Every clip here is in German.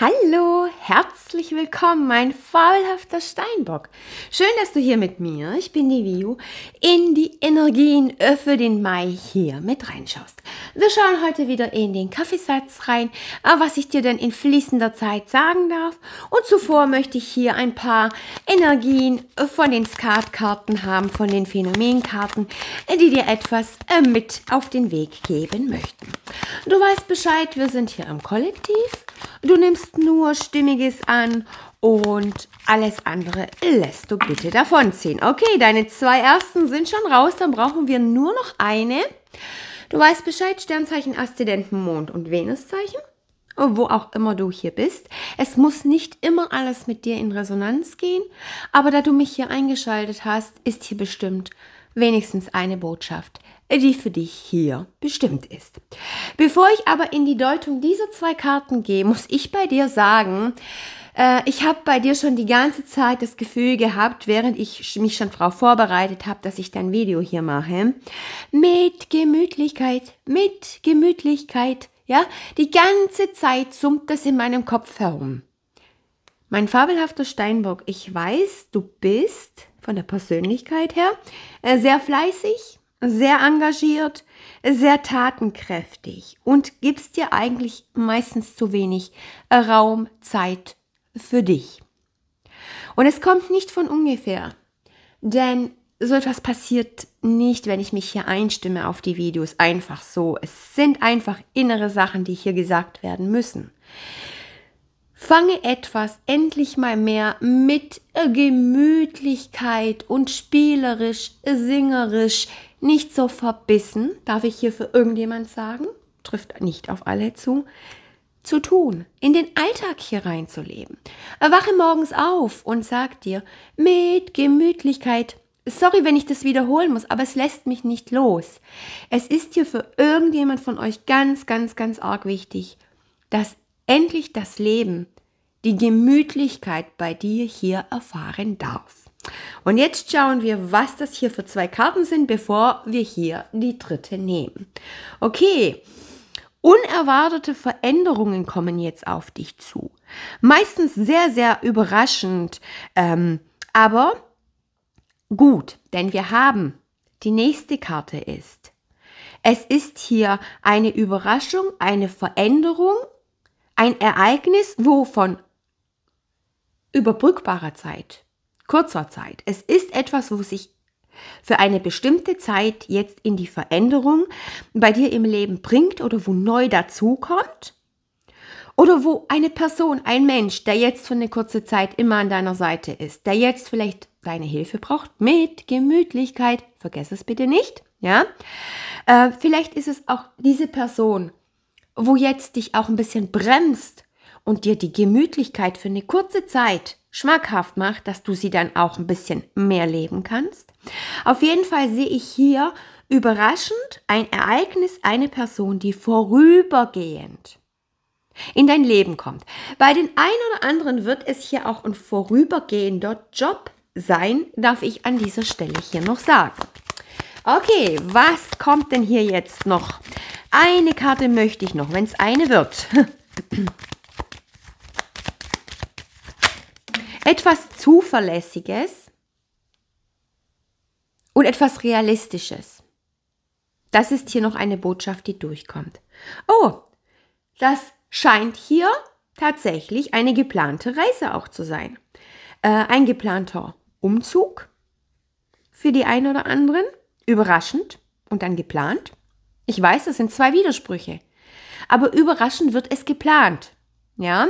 Hallo, herzlich willkommen, mein fabelhafter Steinbock. Schön, dass du hier mit mir, ich bin die Viu, in die Energien für den Mai hier mit reinschaust. Wir schauen heute wieder in den Kaffeesatz rein, äh, was ich dir denn in fließender Zeit sagen darf. Und zuvor möchte ich hier ein paar Energien von den Skatkarten haben, von den Phänomenkarten, äh, die dir etwas äh, mit auf den Weg geben möchten. Du weißt Bescheid, wir sind hier am Kollektiv Du nimmst nur Stimmiges an und alles andere lässt du bitte davonziehen. Okay, deine zwei ersten sind schon raus, dann brauchen wir nur noch eine. Du weißt Bescheid, Sternzeichen, Aszendenten, Mond und Venuszeichen wo auch immer du hier bist. Es muss nicht immer alles mit dir in Resonanz gehen, aber da du mich hier eingeschaltet hast, ist hier bestimmt wenigstens eine Botschaft, die für dich hier bestimmt ist. Bevor ich aber in die Deutung dieser zwei Karten gehe, muss ich bei dir sagen, äh, ich habe bei dir schon die ganze Zeit das Gefühl gehabt, während ich mich schon darauf vorbereitet habe, dass ich dein Video hier mache, mit Gemütlichkeit, mit Gemütlichkeit, ja, die ganze Zeit summt das in meinem Kopf herum. Mein fabelhafter Steinbock, ich weiß, du bist von der Persönlichkeit her äh, sehr fleißig, sehr engagiert, sehr tatenkräftig und gibst dir eigentlich meistens zu wenig äh, Raum, Zeit für dich. Und es kommt nicht von ungefähr, denn so etwas passiert nicht, wenn ich mich hier einstimme auf die Videos einfach so. Es sind einfach innere Sachen, die hier gesagt werden müssen. Fange etwas endlich mal mehr mit Gemütlichkeit und spielerisch, singerisch, nicht so verbissen, darf ich hier für irgendjemand sagen, trifft nicht auf alle zu, zu tun, in den Alltag hier reinzuleben. Wache morgens auf und sag dir mit Gemütlichkeit, sorry, wenn ich das wiederholen muss, aber es lässt mich nicht los. Es ist hier für irgendjemand von euch ganz, ganz, ganz arg wichtig, dass endlich das Leben die Gemütlichkeit bei dir hier erfahren darf. Und jetzt schauen wir, was das hier für zwei Karten sind, bevor wir hier die dritte nehmen. Okay, unerwartete Veränderungen kommen jetzt auf dich zu. Meistens sehr, sehr überraschend, ähm, aber gut, denn wir haben die nächste Karte ist. Es ist hier eine Überraschung, eine Veränderung, ein Ereignis, wovon überbrückbarer Zeit, kurzer Zeit. Es ist etwas, wo sich für eine bestimmte Zeit jetzt in die Veränderung bei dir im Leben bringt oder wo neu dazukommt. Oder wo eine Person, ein Mensch, der jetzt für eine kurze Zeit immer an deiner Seite ist, der jetzt vielleicht deine Hilfe braucht mit Gemütlichkeit, vergess es bitte nicht, ja. Äh, vielleicht ist es auch diese Person, wo jetzt dich auch ein bisschen bremst und dir die Gemütlichkeit für eine kurze Zeit schmackhaft macht, dass du sie dann auch ein bisschen mehr leben kannst. Auf jeden Fall sehe ich hier überraschend ein Ereignis, eine Person, die vorübergehend in dein Leben kommt. Bei den ein oder anderen wird es hier auch ein vorübergehender Job sein, darf ich an dieser Stelle hier noch sagen. Okay, was kommt denn hier jetzt noch? Eine Karte möchte ich noch, wenn es eine wird. Etwas Zuverlässiges und etwas Realistisches. Das ist hier noch eine Botschaft, die durchkommt. Oh, das scheint hier tatsächlich eine geplante Reise auch zu sein. Äh, ein geplanter Umzug für die einen oder anderen, überraschend und dann geplant. Ich weiß, das sind zwei Widersprüche, aber überraschend wird es geplant. Ja,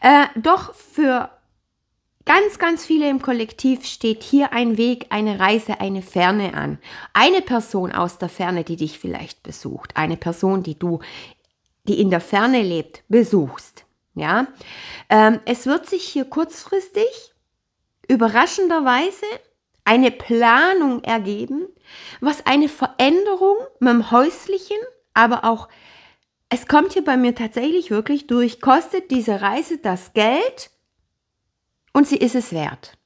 äh, doch für ganz, ganz viele im Kollektiv steht hier ein Weg, eine Reise, eine Ferne an. Eine Person aus der Ferne, die dich vielleicht besucht, eine Person, die du, die in der Ferne lebt, besuchst. Ja, ähm, es wird sich hier kurzfristig überraschenderweise eine Planung ergeben, was eine Veränderung mit dem häuslichen, aber auch es kommt hier bei mir tatsächlich wirklich durch, kostet diese Reise das Geld, und sie ist es wert.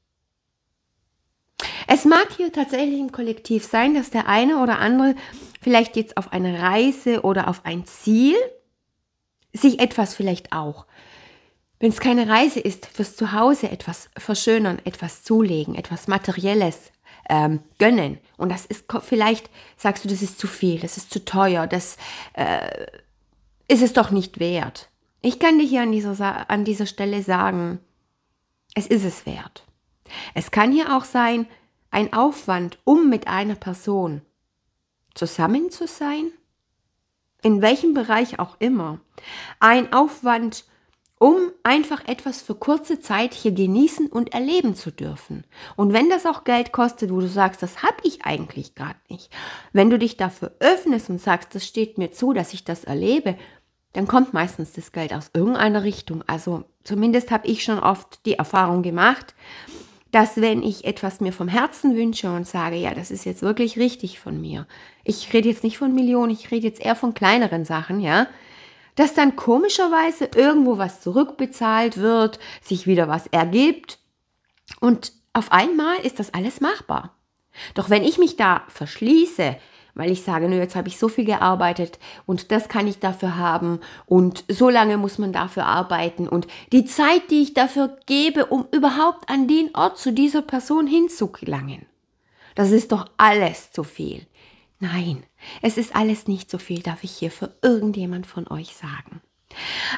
Es mag hier tatsächlich im Kollektiv sein, dass der eine oder andere vielleicht jetzt auf eine Reise oder auf ein Ziel sich etwas vielleicht auch, wenn es keine Reise ist, fürs Zuhause etwas verschönern, etwas zulegen, etwas Materielles ähm, gönnen. Und das ist vielleicht, sagst du, das ist zu viel, das ist zu teuer, das äh, ist es doch nicht wert. Ich kann dir hier an dieser, an dieser Stelle sagen, es ist es wert. Es kann hier auch sein, ein Aufwand, um mit einer Person zusammen zu sein, in welchem Bereich auch immer, ein Aufwand, um einfach etwas für kurze Zeit hier genießen und erleben zu dürfen. Und wenn das auch Geld kostet, wo du sagst, das habe ich eigentlich gerade nicht, wenn du dich dafür öffnest und sagst, das steht mir zu, dass ich das erlebe, dann kommt meistens das Geld aus irgendeiner Richtung. Also zumindest habe ich schon oft die Erfahrung gemacht, dass wenn ich etwas mir vom Herzen wünsche und sage, ja, das ist jetzt wirklich richtig von mir, ich rede jetzt nicht von Millionen, ich rede jetzt eher von kleineren Sachen, ja, dass dann komischerweise irgendwo was zurückbezahlt wird, sich wieder was ergibt und auf einmal ist das alles machbar. Doch wenn ich mich da verschließe weil ich sage, nö, jetzt habe ich so viel gearbeitet und das kann ich dafür haben und so lange muss man dafür arbeiten und die Zeit, die ich dafür gebe, um überhaupt an den Ort zu dieser Person hinzugelangen. Das ist doch alles zu viel. Nein, es ist alles nicht so viel, darf ich hier für irgendjemand von euch sagen.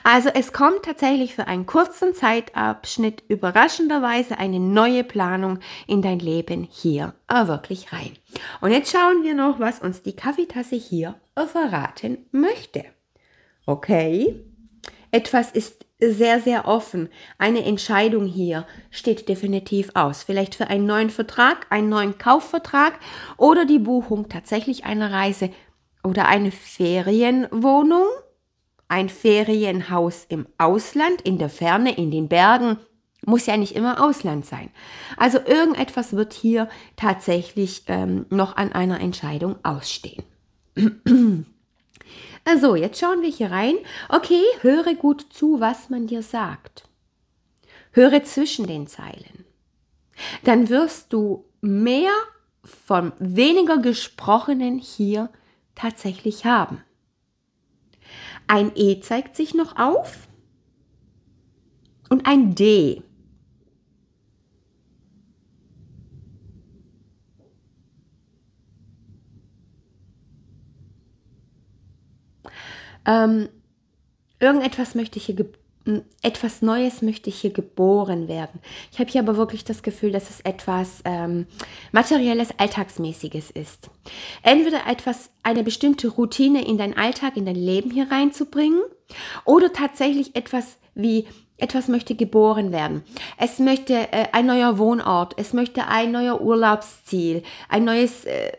Also es kommt tatsächlich für einen kurzen Zeitabschnitt überraschenderweise eine neue Planung in dein Leben hier wirklich rein. Und jetzt schauen wir noch, was uns die Kaffeetasse hier verraten möchte. Okay, etwas ist sehr, sehr offen. Eine Entscheidung hier steht definitiv aus. Vielleicht für einen neuen Vertrag, einen neuen Kaufvertrag oder die Buchung tatsächlich einer Reise oder eine Ferienwohnung ein Ferienhaus im Ausland, in der Ferne, in den Bergen, muss ja nicht immer Ausland sein. Also irgendetwas wird hier tatsächlich ähm, noch an einer Entscheidung ausstehen. also, jetzt schauen wir hier rein. Okay, höre gut zu, was man dir sagt. Höre zwischen den Zeilen. Dann wirst du mehr vom weniger Gesprochenen hier tatsächlich haben. Ein E zeigt sich noch auf und ein D. Ähm, irgendetwas möchte ich hier etwas Neues möchte hier geboren werden. Ich habe hier aber wirklich das Gefühl, dass es etwas ähm, materielles, alltagsmäßiges ist. Entweder etwas, eine bestimmte Routine in dein Alltag, in dein Leben hier reinzubringen, oder tatsächlich etwas wie etwas möchte geboren werden. Es möchte äh, ein neuer Wohnort, es möchte ein neuer Urlaubsziel, ein neues, äh,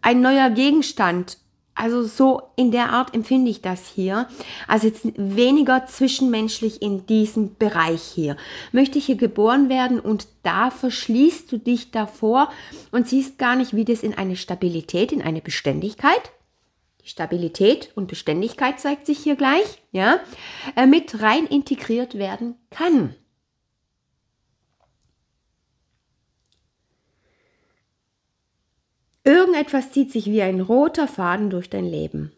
ein neuer Gegenstand also so in der Art empfinde ich das hier. Also jetzt weniger zwischenmenschlich in diesem Bereich hier. Möchte ich hier geboren werden und da verschließt du dich davor und siehst gar nicht, wie das in eine Stabilität, in eine Beständigkeit Stabilität und Beständigkeit zeigt sich hier gleich, ja, äh, mit rein integriert werden kann. Irgendetwas zieht sich wie ein roter Faden durch dein Leben.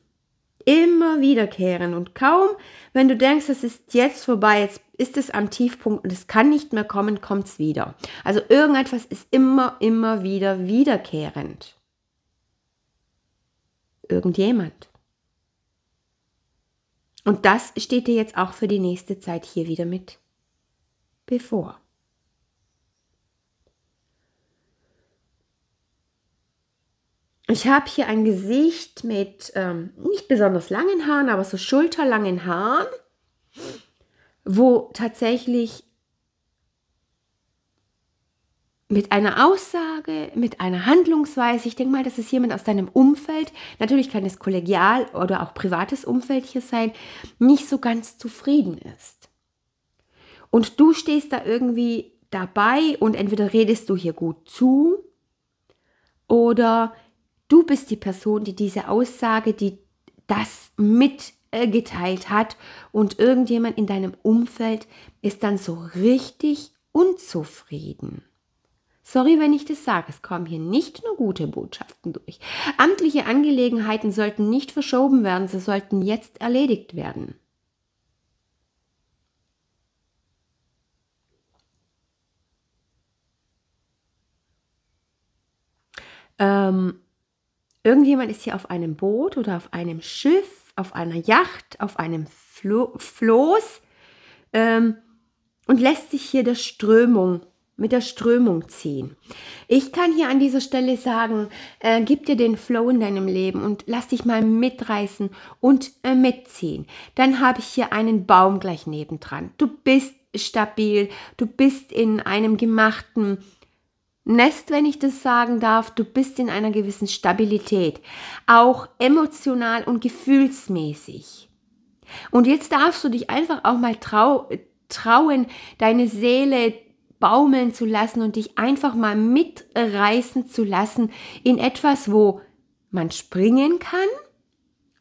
Immer wiederkehren und kaum, wenn du denkst, es ist jetzt vorbei, jetzt ist es am Tiefpunkt und es kann nicht mehr kommen, kommt es wieder. Also irgendetwas ist immer, immer wieder wiederkehrend. Irgendjemand. Und das steht dir jetzt auch für die nächste Zeit hier wieder mit bevor. Ich habe hier ein Gesicht mit ähm, nicht besonders langen Haaren, aber so schulterlangen Haaren, wo tatsächlich mit einer Aussage, mit einer Handlungsweise, ich denke mal, das ist jemand aus deinem Umfeld, natürlich kann es kollegial oder auch privates Umfeld hier sein, nicht so ganz zufrieden ist. Und du stehst da irgendwie dabei und entweder redest du hier gut zu oder Du bist die Person, die diese Aussage, die das mitgeteilt äh, hat und irgendjemand in deinem Umfeld ist dann so richtig unzufrieden. Sorry, wenn ich das sage, es kommen hier nicht nur gute Botschaften durch. Amtliche Angelegenheiten sollten nicht verschoben werden, sie sollten jetzt erledigt werden. Ähm, Irgendjemand ist hier auf einem Boot oder auf einem Schiff, auf einer Yacht, auf einem Flo Floß ähm, und lässt sich hier der Strömung mit der Strömung ziehen. Ich kann hier an dieser Stelle sagen, äh, gib dir den Flow in deinem Leben und lass dich mal mitreißen und äh, mitziehen. Dann habe ich hier einen Baum gleich nebendran. Du bist stabil, du bist in einem gemachten Nest, wenn ich das sagen darf, du bist in einer gewissen Stabilität, auch emotional und gefühlsmäßig. Und jetzt darfst du dich einfach auch mal trau trauen, deine Seele baumeln zu lassen und dich einfach mal mitreißen zu lassen in etwas, wo man springen kann,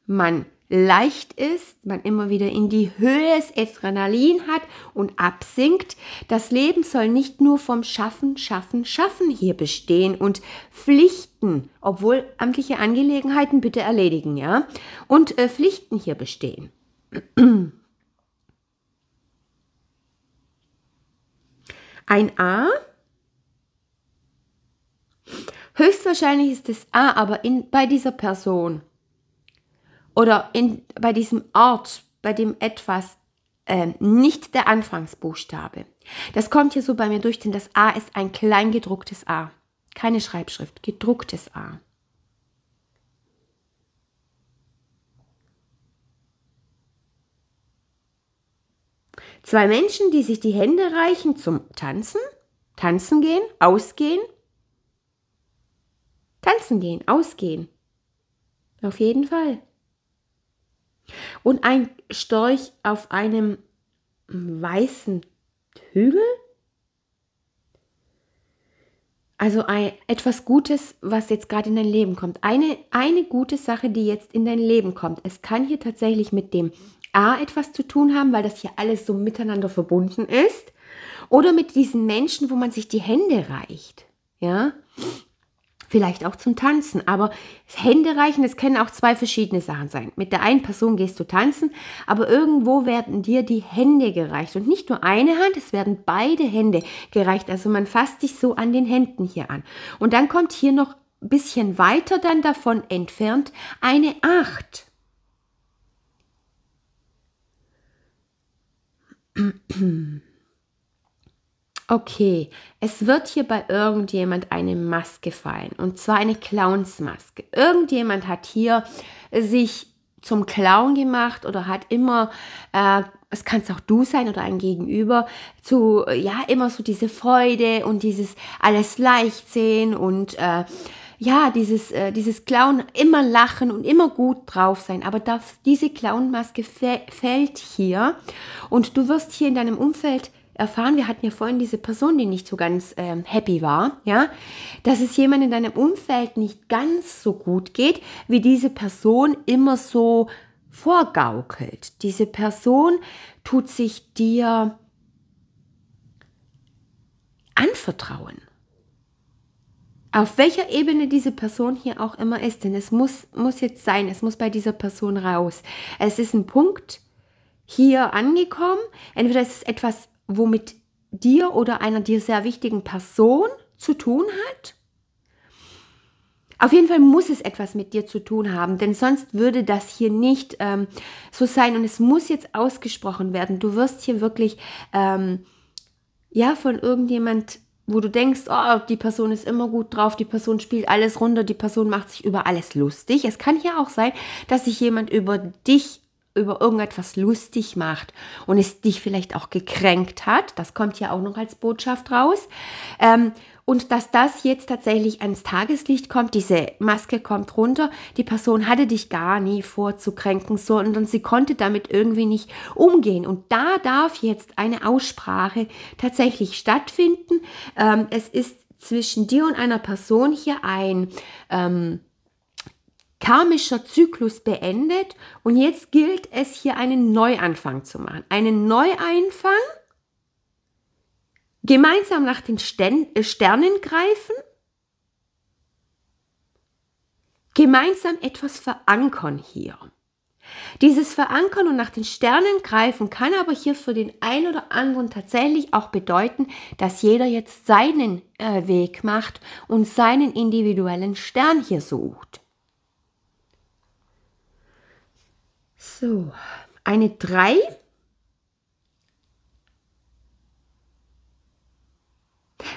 man leicht ist, man immer wieder in die Höhe des Adrenalin hat und absinkt. Das Leben soll nicht nur vom Schaffen, Schaffen, Schaffen hier bestehen und Pflichten, obwohl amtliche Angelegenheiten bitte erledigen, ja, und äh, Pflichten hier bestehen. Ein A Höchstwahrscheinlich ist es A, aber in, bei dieser Person oder in, bei diesem Ort, bei dem etwas äh, nicht der Anfangsbuchstabe. Das kommt hier so bei mir durch, denn das A ist ein klein gedrucktes A. Keine Schreibschrift, gedrucktes A. Zwei Menschen, die sich die Hände reichen zum Tanzen, tanzen gehen, ausgehen, tanzen gehen, ausgehen. Auf jeden Fall. Und ein Storch auf einem weißen Hügel? Also ein, etwas Gutes, was jetzt gerade in dein Leben kommt. Eine, eine gute Sache, die jetzt in dein Leben kommt. Es kann hier tatsächlich mit dem A etwas zu tun haben, weil das hier alles so miteinander verbunden ist. Oder mit diesen Menschen, wo man sich die Hände reicht. Ja, vielleicht auch zum Tanzen. Aber Hände reichen, das können auch zwei verschiedene Sachen sein. Mit der einen Person gehst du tanzen, aber irgendwo werden dir die Hände gereicht. Und nicht nur eine Hand, es werden beide Hände gereicht. Also man fasst dich so an den Händen hier an. Und dann kommt hier noch ein bisschen weiter dann davon entfernt eine Acht. Okay, es wird hier bei irgendjemand eine Maske fallen und zwar eine Clownsmaske. Irgendjemand hat hier äh, sich zum Clown gemacht oder hat immer, äh, es kannst auch du sein oder ein Gegenüber, zu, äh, ja, immer so diese Freude und dieses alles leicht sehen und äh, ja, dieses, äh, dieses Clown immer lachen und immer gut drauf sein. Aber das, diese Clownmaske fällt hier und du wirst hier in deinem Umfeld erfahren, wir hatten ja vorhin diese Person, die nicht so ganz äh, happy war, ja, dass es jemand in deinem Umfeld nicht ganz so gut geht, wie diese Person immer so vorgaukelt. Diese Person tut sich dir anvertrauen. Auf welcher Ebene diese Person hier auch immer ist, denn es muss, muss jetzt sein, es muss bei dieser Person raus. Es ist ein Punkt hier angekommen, entweder es ist etwas womit dir oder einer dir sehr wichtigen Person zu tun hat? Auf jeden Fall muss es etwas mit dir zu tun haben, denn sonst würde das hier nicht ähm, so sein und es muss jetzt ausgesprochen werden. Du wirst hier wirklich ähm, ja von irgendjemand, wo du denkst, oh, die Person ist immer gut drauf, die Person spielt alles runter, die Person macht sich über alles lustig. Es kann ja auch sein, dass sich jemand über dich über irgendetwas lustig macht und es dich vielleicht auch gekränkt hat, das kommt ja auch noch als Botschaft raus, ähm, und dass das jetzt tatsächlich ans Tageslicht kommt, diese Maske kommt runter, die Person hatte dich gar nie vor zu kränken, sondern sie konnte damit irgendwie nicht umgehen. Und da darf jetzt eine Aussprache tatsächlich stattfinden. Ähm, es ist zwischen dir und einer Person hier ein... Ähm, karmischer Zyklus beendet und jetzt gilt es hier einen Neuanfang zu machen. Einen Neuanfang, gemeinsam nach den äh, Sternen greifen, gemeinsam etwas verankern hier. Dieses Verankern und nach den Sternen greifen kann aber hier für den einen oder anderen tatsächlich auch bedeuten, dass jeder jetzt seinen äh, Weg macht und seinen individuellen Stern hier sucht. So, eine 3.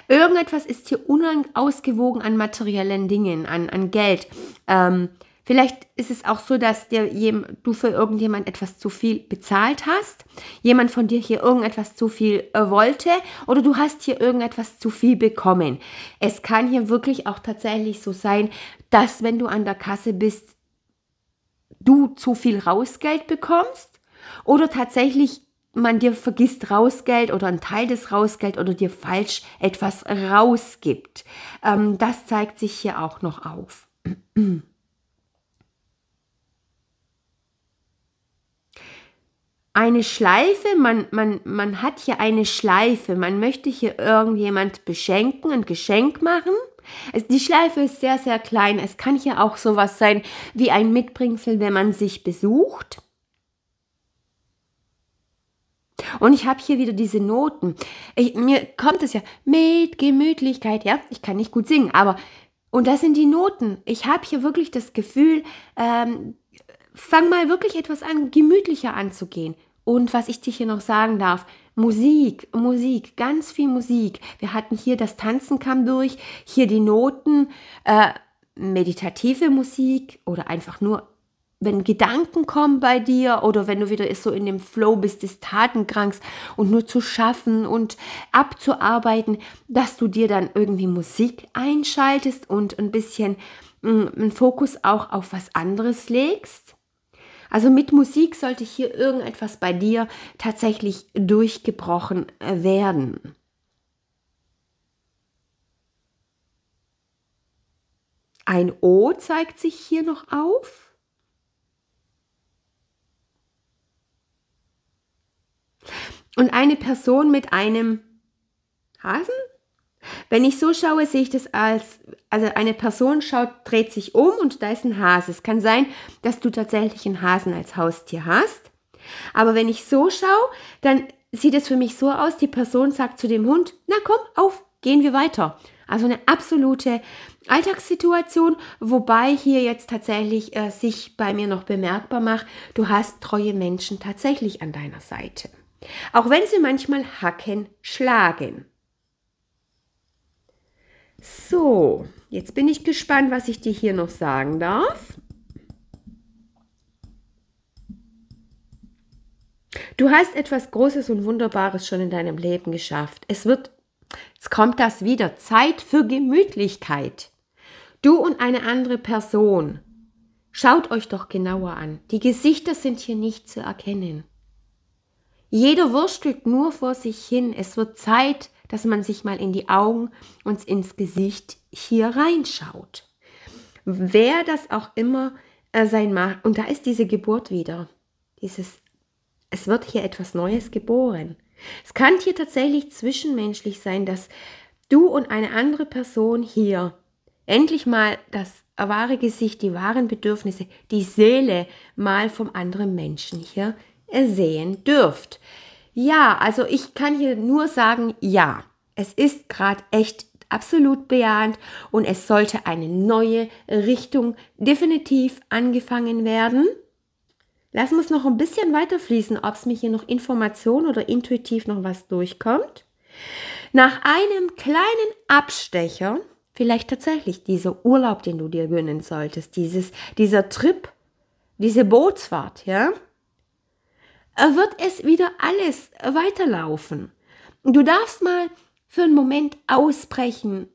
Irgendetwas ist hier unausgewogen an materiellen Dingen, an, an Geld. Ähm, vielleicht ist es auch so, dass dir, du für irgendjemand etwas zu viel bezahlt hast, jemand von dir hier irgendetwas zu viel äh, wollte oder du hast hier irgendetwas zu viel bekommen. Es kann hier wirklich auch tatsächlich so sein, dass wenn du an der Kasse bist, du zu viel Rausgeld bekommst oder tatsächlich man dir vergisst Rausgeld oder ein Teil des Rausgeld oder dir falsch etwas rausgibt. Ähm, das zeigt sich hier auch noch auf. eine Schleife, man, man, man hat hier eine Schleife, man möchte hier irgendjemand beschenken, ein Geschenk machen die Schleife ist sehr, sehr klein. Es kann hier auch sowas sein wie ein Mitbringsel, wenn man sich besucht. Und ich habe hier wieder diese Noten. Ich, mir kommt es ja mit Gemütlichkeit, ja. Ich kann nicht gut singen, aber und das sind die Noten. Ich habe hier wirklich das Gefühl, ähm, fang mal wirklich etwas an, gemütlicher anzugehen. Und was ich dir hier noch sagen darf, Musik, Musik, ganz viel Musik. Wir hatten hier das Tanzen kam durch, hier die Noten, äh, meditative Musik oder einfach nur, wenn Gedanken kommen bei dir oder wenn du wieder so in dem Flow bist des Tatenkranks und nur zu schaffen und abzuarbeiten, dass du dir dann irgendwie Musik einschaltest und ein bisschen mm, einen Fokus auch auf was anderes legst also mit Musik sollte hier irgendetwas bei dir tatsächlich durchgebrochen äh, werden. Ein O zeigt sich hier noch auf. Und eine Person mit einem Hasen wenn ich so schaue, sehe ich das als, also eine Person schaut, dreht sich um und da ist ein Hase. Es kann sein, dass du tatsächlich einen Hasen als Haustier hast. Aber wenn ich so schaue, dann sieht es für mich so aus, die Person sagt zu dem Hund, na komm, auf, gehen wir weiter. Also eine absolute Alltagssituation, wobei hier jetzt tatsächlich äh, sich bei mir noch bemerkbar macht, du hast treue Menschen tatsächlich an deiner Seite. Auch wenn sie manchmal hacken, schlagen. So, jetzt bin ich gespannt, was ich dir hier noch sagen darf. Du hast etwas Großes und Wunderbares schon in deinem Leben geschafft. Es wird, jetzt kommt das wieder, Zeit für Gemütlichkeit. Du und eine andere Person. Schaut euch doch genauer an. Die Gesichter sind hier nicht zu erkennen. Jeder wurstelt nur vor sich hin. Es wird Zeit dass man sich mal in die Augen und ins Gesicht hier reinschaut. Wer das auch immer äh, sein mag. Und da ist diese Geburt wieder. Dieses, es wird hier etwas Neues geboren. Es kann hier tatsächlich zwischenmenschlich sein, dass du und eine andere Person hier endlich mal das wahre Gesicht, die wahren Bedürfnisse, die Seele mal vom anderen Menschen hier sehen dürft. Ja, also ich kann hier nur sagen, ja, es ist gerade echt absolut bejahend und es sollte eine neue Richtung definitiv angefangen werden. Lassen wir es noch ein bisschen weiter fließen, ob es mich hier noch Information oder intuitiv noch was durchkommt. Nach einem kleinen Abstecher, vielleicht tatsächlich dieser Urlaub, den du dir gönnen solltest, dieses, dieser Trip, diese Bootsfahrt, ja, äh, wird es wieder alles weiterlaufen. Du darfst mal für einen Moment ausbrechen,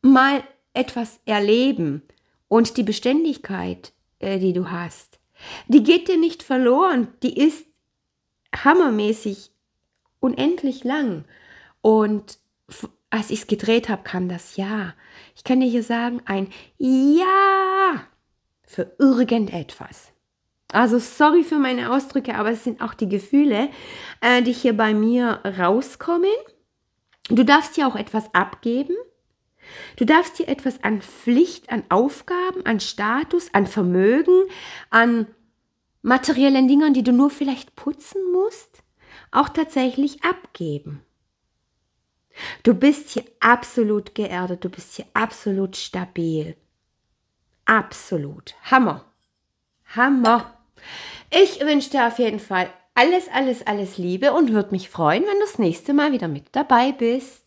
mal etwas erleben und die Beständigkeit, äh, die du hast, die geht dir nicht verloren, die ist hammermäßig unendlich lang. Und als ich es gedreht habe, kam das Ja. Ich kann dir hier sagen, ein Ja für irgendetwas. Also sorry für meine Ausdrücke, aber es sind auch die Gefühle, äh, die hier bei mir rauskommen. Du darfst hier auch etwas abgeben. Du darfst dir etwas an Pflicht, an Aufgaben, an Status, an Vermögen, an materiellen Dingen, die du nur vielleicht putzen musst, auch tatsächlich abgeben. Du bist hier absolut geerdet, du bist hier absolut stabil. Absolut. Hammer. Hammer. Ich wünsche dir auf jeden Fall alles, alles, alles Liebe und würde mich freuen, wenn du das nächste Mal wieder mit dabei bist.